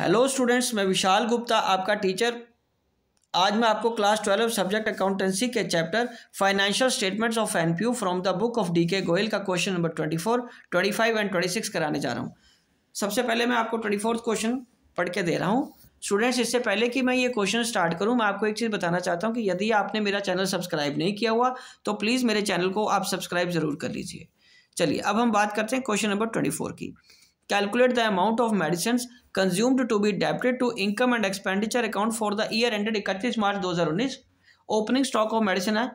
hello students मैं विशाल गुप्ता आपका teacher आज मैं आपको क्लास ट्वेल्व सब्जेक्ट अकाउंटेंसी के chapter financial statements of NPO from the book of D K Goyal का question number twenty four twenty five and twenty six कराने जा रहा हूँ सबसे पहले मैं आपको ट्वेंटी फोर्थ क्वेश्चन पढ़ के दे रहा हूँ स्टूडेंट्स इससे पहले कि मैं ये क्वेश्चन स्टार्ट करूँ मैं आपको एक चीज़ बताना चाहता हूँ कि यदि आपने मेरा चैनल सब्सक्राइब नहीं किया हुआ तो प्लीज़ मेरे चैनल को आप सब्सक्राइब ज़रूर कर लीजिए चलिए अब हम बात करते हैं क्वेश्चन नंबर ट्वेंटी फोर की calculate the amount of medicines consumed to be debited to income and expenditure account for the year ended इकतीस March 2019 opening stock of medicine है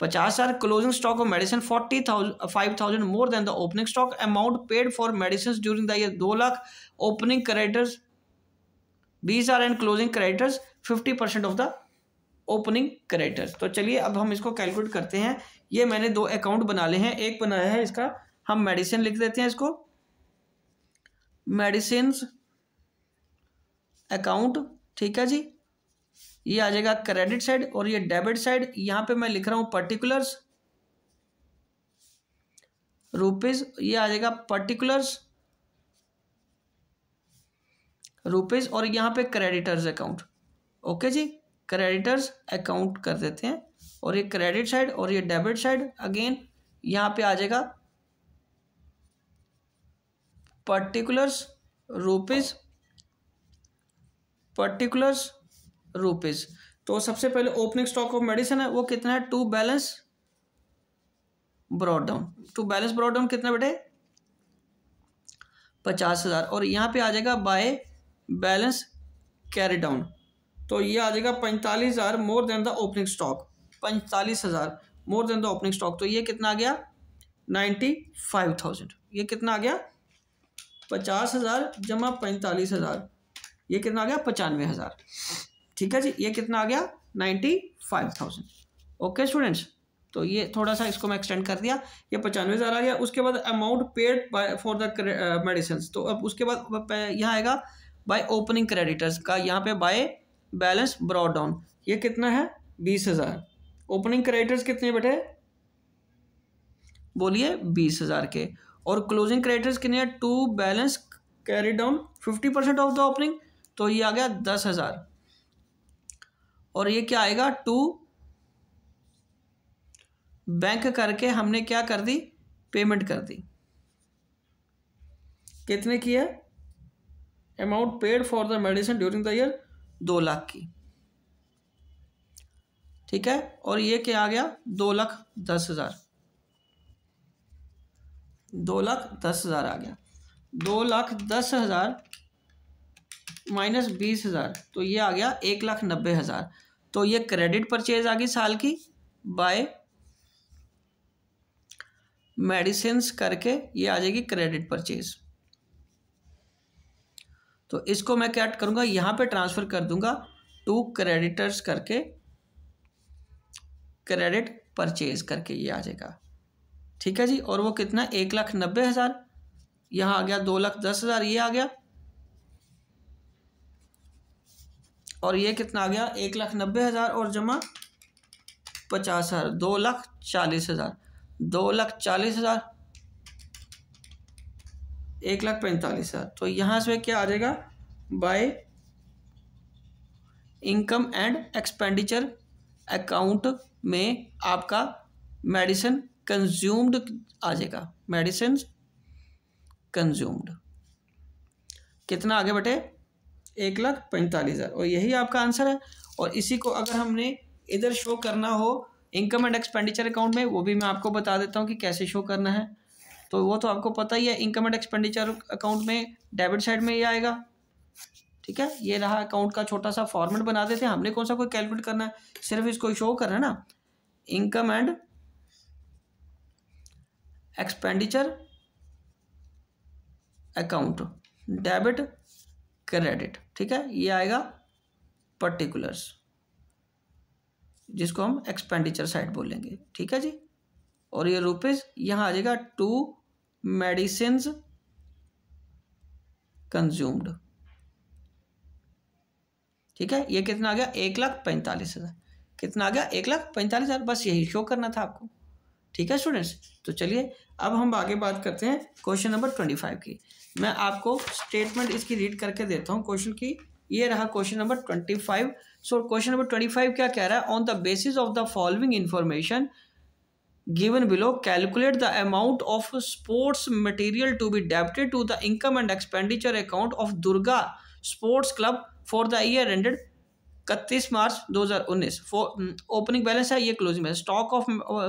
पचास हजार closing stock of medicine forty thousand five thousand more than the opening stock amount paid for medicine during the year दो lakh opening creditors बीस हजार and closing creditors fifty percent of the opening creditors तो चलिए अब हम इसको calculate करते हैं ये मैंने दो अकाउंट बना ले हैं एक बनाया है इसका हम मेडिसिन लिख देते हैं इसको मेडिसिन अकाउंट ठीक है जी ये आ जाएगा क्रेडिट साइड और ये डेबिट साइड यहाँ पे मैं लिख रहा हूँ पर्टिकुलर्स रुपीज ये आ जाएगा पर्टिकुलर्स रुपीज और यहाँ पे क्रेडिटर्स अकाउंट ओके जी क्रेडिटर्स अकाउंट कर देते हैं और ये क्रेडिट साइड और ये डेबिट साइड अगेन यहाँ पे आ जाएगा पर्टिकुलर्स rupees पर्टिकुलर्स रुपीज तो सबसे पहले ओपनिंग स्टॉक ऑफ मेडिसिन है वो कितना है to balance brought down to balance brought down कितना बेटे पचास हजार और यहां पे आ जाएगा बाय बैलेंस कैरी डाउन तो ये आ जाएगा पैंतालीस हजार more than the opening stock पैंतालीस हजार more than the opening stock तो ये कितना आ गया नाइन्टी फाइव थाउजेंड ये कितना आ गया पचास हज़ार जमा पैंतालीस हज़ार ये कितना आ गया पचानवे हज़ार ठीक है जी ये कितना आ गया ninety five thousand okay students तो ये थोड़ा सा इसको मैं एक्सटेंड कर दिया ये पचानवे हज़ार आ गया उसके बाद amount paid by for the medicine तो अब उसके बाद यहाँ आएगा बाय ओपनिंग क्रेडिटर्स का यहाँ पे बाय बैलेंस ब्रॉड डाउन ये कितना है बीस हज़ार ओपनिंग क्रेडिटर्स कितने बैठे बोलिए बीस हज़ार के और क्लोजिंग क्रेडिटर्स कितने हैं to balance carry down fifty percent of the opening तो ये आ गया दस हज़ार और ये क्या आएगा टू बैंक करके हमने क्या कर दी पेमेंट कर दी कितने की है amount paid for the medicine during the year दो लाख की ठीक है और ये क्या आ गया दो लाख दस हज़ार दो लाख दस हज़ार आ गया दो लाख दस हज़ार माइनस बीस हज़ार तो ये आ गया एक लाख नब्बे हज़ार तो ये क्रेडिट परचेज आ गई साल की बाय मेडिसिन करके ये आ जाएगी क्रेडिट परचेज तो इसको मैं क्या करूँगा यहाँ पे ट्रांसफ़र कर दूंगा टू क्रेडिटर्स करके क्रेडिट परचेज करके ये आ जाएगा ठीक है जी और वो कितना एक लाख नब्बे हज़ार यहाँ आ गया दो लाख दस हज़ार ये आ गया और ये कितना आ गया एक लाख नब्बे हज़ार और जमा पचास हज़ार दो लाख चालीस हज़ार दो लाख चालीस हज़ार एक लाख पैंतालीस हज़ार तो यहाँ से क्या आ जाएगा by income and expenditure account में आपका मेडिसिन कंज्यूम्ड आ जाएगा मेडिसिन कंज्यूम्ड कितना आगे बटे एक लाख पैंतालीस हज़ार और यही आपका आंसर है और इसी को अगर हमने इधर शो करना हो इनकम एंड एक्सपेंडिचर अकाउंट में वो भी मैं आपको बता देता हूँ कि कैसे शो करना है तो वो तो आपको पता ही है इनकम एंड एक्सपेंडिचर अकाउंट में डेबिट साइड में ये आएगा ठीक है ये रहा अकाउंट का छोटा सा फॉर्मेट बना देते हैं हमने कौन सा कोई कैलकुलेट करना है सिर्फ इसको शो करना है ना income and expenditure account debit credit ठीक है ये आएगा पर्टिकुलर्स जिसको हम एक्सपेंडिचर साइड बोलेंगे ठीक है जी और ये रुपीज़ यहाँ आ जाएगा टू मेडिसिन कंज्यूम्ड ठीक है ये कितना आ गया एक लाख पैंतालीस हज़ार कितना आ गया एक लाख पैंतालीस हज़ार बस यही शो करना था आपको ठीक है स्टूडेंट्स तो चलिए अब हम आगे बात करते हैं क्वेश्चन नंबर ट्वेंटी फाइव की मैं आपको स्टेटमेंट इसकी रीड करके देता हूँ क्वेश्चन की ये रहा question number twenty five so question number twenty five क्या कह रहा है on the basis of the following information given below calculate the amount of sports material to be debited to the income and expenditure account of Durga sports club for the year ended इकतीस March 2019 opening balance है ये closing balance stock of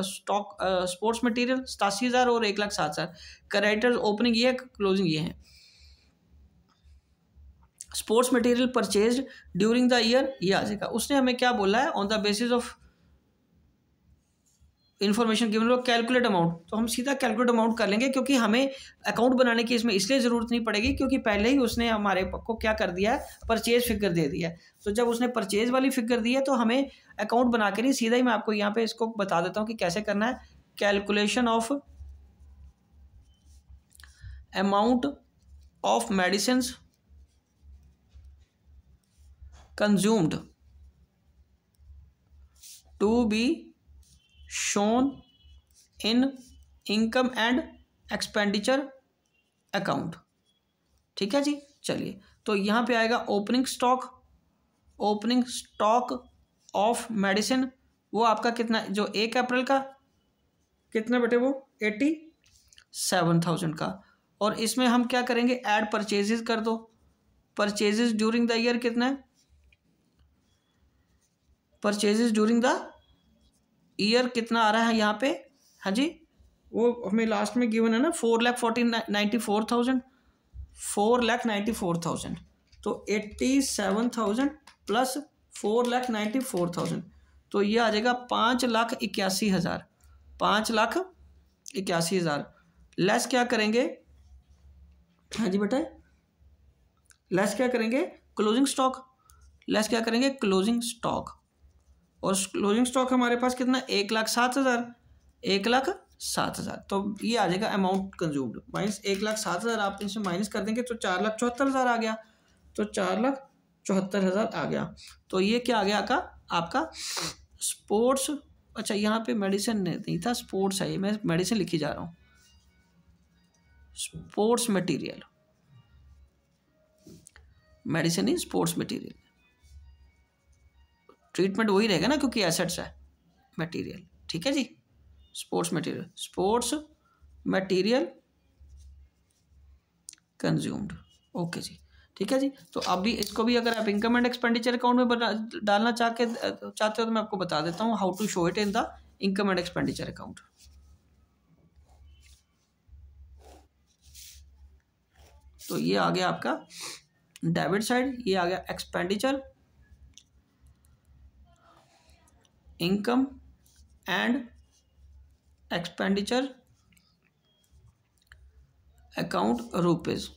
stock sports material सतासी हज़ार और एक लाख सात हज़ार character opening ये है क्लोजिंग ये है sports material purchase during the year ये आ जाएगा उसने हमें क्या बोला है on the basis of information given होगा कैलकुलेट अमाउंट तो हम सीधा कैलकुलेट अमाउंट कर लेंगे क्योंकि हमें अकाउंट बनाने की इसमें इसलिए ज़रूरत नहीं पड़ेगी क्योंकि पहले ही उसने हमारे को क्या कर दिया है परचेज फिगर दे दिया है तो जब उसने परचेज वाली फिगर दी है तो हमें अकाउंट बना के नहीं सीधा ही मैं आपको यहाँ पर इसको बता देता हूँ कि कैसे करना है calculation of amount of medicine consumed to be shown in income and expenditure account ठीक है जी चलिए तो यहाँ पे आएगा opening stock opening stock of medicine वो आपका कितना जो एक अप्रैल का कितने बेटे वो एट्टी सेवन थाउजेंड का और इसमें हम क्या करेंगे एड परचेजेज कर दो परचेजेज ड्यूरिंग द ईयर कितना है परचेजेज ड्यूरिंग द ईयर कितना आ रहा है यहाँ पे हाँ जी वो हमें लास्ट में गिवन है ना four lakh forty ninety four thousand four lakh ninety four thousand तो eighty seven thousand plus four lakh ninety four thousand तो ये आ जाएगा पाँच लाख इक्यासी हज़ार पाँच लाख इक्यासी हज़ार लेस क्या करेंगे हाँ जी बेटा लेस क्या करेंगे क्लोजिंग स्टॉक लेस क्या करेंगे क्लोजिंग स्टॉक और क्लोजिंग स्टॉक हमारे पास कितना एक लाख सात हज़ार एक लाख सात हज़ार तो ये आ जाएगा अमाउंट कंज्यूम्ड माइनस एक लाख सात हज़ार आप इनसे माइनस कर देंगे तो चार लाख चौहत्तर हज़ार आ गया तो चार लाख चौहत्तर हज़ार आ गया तो ये क्या आ गया का आपका स्पोर्ट्स अच्छा यहाँ पे मेडिसिन नहीं था स्पोर्ट्स है ये मैं मेडिसिन लिखी जा रहा हूँ sports material medicine is sports material treatment वही रहेगा ना क्योंकि एसेट्स है मटेरियल ठीक है जी sports material sports material consumed okay जी ठीक है जी तो अभी इसको भी अगर आप इनकम एंड एक्सपेंडिचर अकाउंट में डालना चाह के चाहते हो तो मैं आपको बता देता हूँ how to show it in the income and expenditure account तो ये आ गया आपका डेबिट साइड ये आ गया expenditure income and expenditure account rupees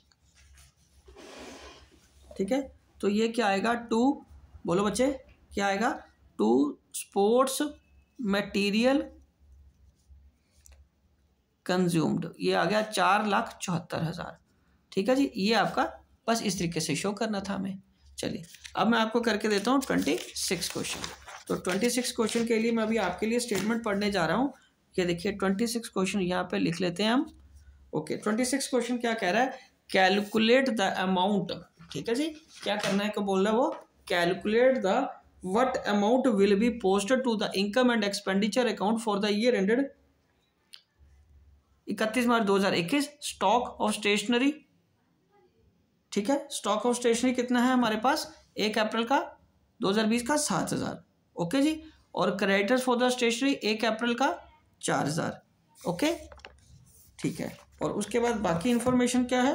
ठीक है तो ये क्या आएगा टू बोलो बच्चे क्या आएगा टू स्पोर्ट्स मटेरियल कंज्यूम्ड ये आ गया चार लाख चौहत्तर हज़ार ठीक है जी ये आपका बस इस तरीके से शो करना था हमें चलिए अब मैं आपको करके देता हूँ ट्वेंटी सिक्स क्वेश्चन तो ट्वेंटी सिक्स क्वेश्चन के लिए मैं अभी आपके लिए स्टेटमेंट पढ़ने जा रहा हूँ ये देखिए ट्वेंटी सिक्स क्वेश्चन यहाँ पे लिख लेते हैं हम ओके ट्वेंटी सिक्स क्वेश्चन क्या कह रहा है कैलकुलेट द अमाउंट ठीक है जी क्या करना है क्या बोल रहा है वो calculate the what amount will be posted to the income and expenditure account for the year ended इकतीस मार्च दो हजार इक्कीस स्टॉक ऑफ स्टेशनरी ठीक है स्टॉक ऑफ स्टेशनरी कितना है हमारे पास एक अप्रैल का दो हजार बीस का सात हजार ओके जी और क्रेडिटर्स फॉर द स्टेशनरी एक अप्रैल का चार हज़ार ओके ठीक है और उसके बाद बाकी इन्फॉर्मेशन क्या है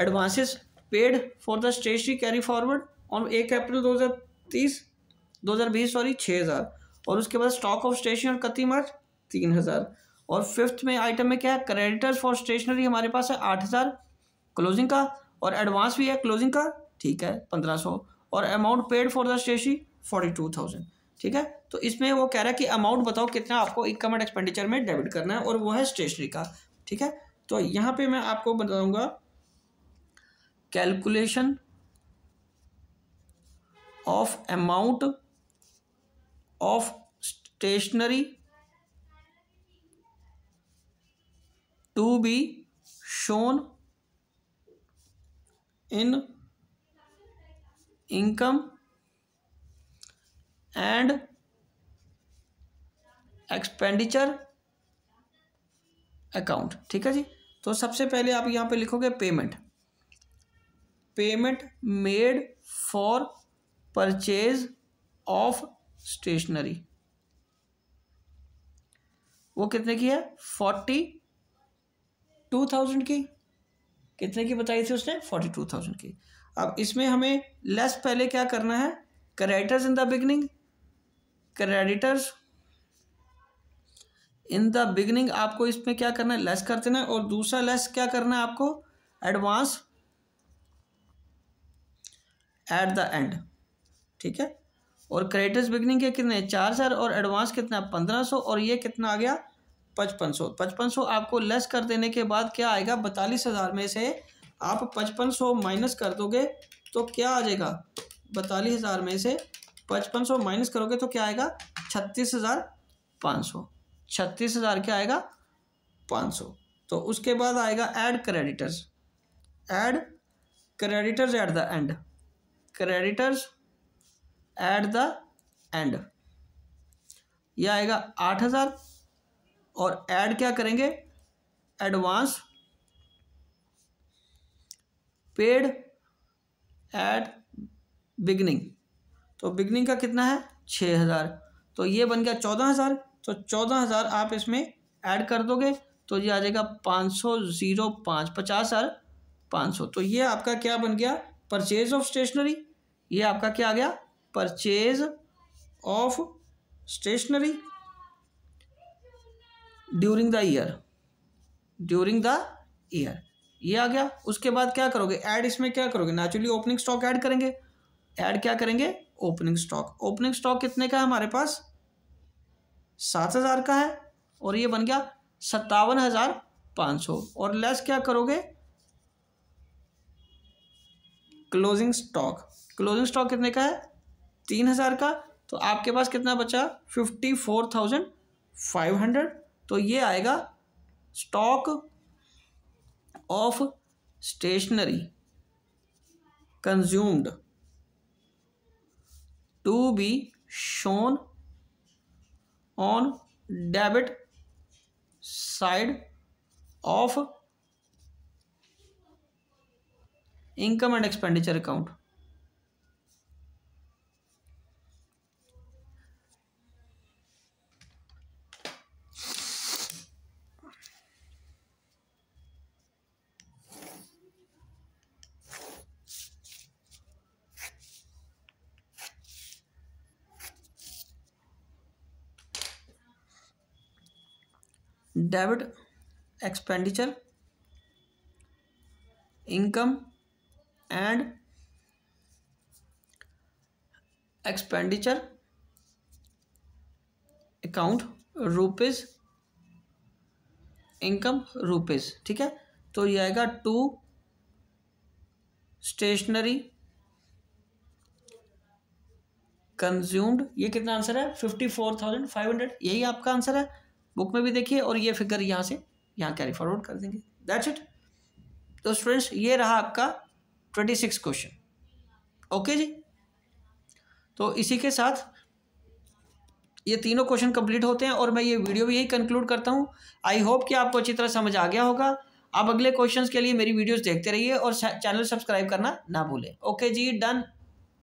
advances paid for the stationery carry forward on एक अप्रैल दो हज़ार तीस दो हज़ार बीस सॉरी छः हज़ार और उसके बाद स्टॉक ऑफ स्टेशनरी कति मार्च तीन हज़ार और फिफ्थ में आइटम में क्या है क्रेडिटर्स फॉर स्टेशनरी हमारे पास है आठ हज़ार क्लोजिंग का और एडवांस भी है क्लोजिंग का ठीक है पंद्रह सौ और amount paid for the stationery forty two thousand ठीक है तो इसमें वो कह रहा है कि अमाउंट बताओ कितना आपको इनकम एंड एक्सपेंडिचर में डेबिट करना है और वो है स्टेशनरी का ठीक है तो यहाँ पे मैं आपको बताऊंगा calculation of amount of stationery to be shown in income and expenditure account ठीक है जी तो सबसे पहले आप यहां पे लिखोगे payment payment made for purchase of stationery वो कितने की है फोर्टी टू थाउजेंड की कितने की बताई थी उसने फोर्टी टू थाउजेंड की अब इसमें हमें लेस पहले क्या करना है creditors in the beginning creditors in the beginning आपको इसमें क्या करना है लेस कर देना है और दूसरा लेस क्या करना है आपको एडवांस एट द एंड ठीक है और क्रेडिटर्स बिगनिंग के कितने चार सर और एडवांस कितना पंद्रह सौ और ये कितना आ गया पचपन सौ पचपन सौ आपको लेस कर देने के बाद क्या आएगा बतालीस हज़ार में से आप पचपन सौ माइनस कर दोगे तो क्या आ जाएगा बतालीस हज़ार में से पचपन सौ माइनस करोगे तो क्या आएगा छत्तीस हज़ार पाँच सौ छत्तीस हज़ार क्या आएगा पाँच सौ तो उसके बाद आएगा add creditors add creditors at the end creditors at the end यह आएगा आठ हज़ार और ऐड क्या करेंगे एडवांस पेड एट बिगनिंग तो बिगनिंग का कितना है छः हज़ार तो ये बन गया चौदह हज़ार तो चौदह हज़ार आप इसमें ऐड कर दोगे तो ये आ जाएगा पाँच सौ ज़ीरो पाँच पचास हज़ार पाँच सौ तो ये आपका क्या बन गया परचेज ऑफ स्टेशनरी ये आपका क्या आ गया purchase of stationery during the year during the year ये आ गया उसके बाद क्या करोगे ऐड इसमें क्या करोगे नेचुरली ओपनिंग स्टॉक ऐड करेंगे ऐड क्या करेंगे ओपनिंग स्टॉक ओपनिंग स्टॉक कितने का है हमारे पास सात हज़ार का है और ये बन गया सत्तावन हज़ार पाँच सौ और लेस क्या करोगे क्लोजिंग स्टॉक क्लोजिंग स्टॉक कितने का है तीन हज़ार का तो आपके पास कितना बचा fifty four thousand five hundred तो ये आएगा stock of stationery consumed to be shown on debit side of income and expenditure account debit expenditure income and expenditure account rupees income rupees ठीक है तो यह आएगा टू स्टेशनरी कंज्यूम्ड ये कितना आंसर है fifty four thousand five hundred यही आपका आंसर है बुक में भी देखिए और ये फिगर यहाँ से यहाँ कैरी फॉरवर्ड कर देंगे दैट्स इट तो स्टूडेंट्स ये रहा आपका ट्वेंटी सिक्स क्वेश्चन ओके जी तो इसी के साथ ये तीनों क्वेश्चन कंप्लीट होते हैं और मैं ये वीडियो भी यही कंक्लूड करता हूँ आई होप कि आपको अच्छी तरह समझ आ गया होगा आप अगले क्वेश्चंस के लिए मेरी वीडियोस देखते रहिए और चैनल सब्सक्राइब करना ना भूलें ओके जी डन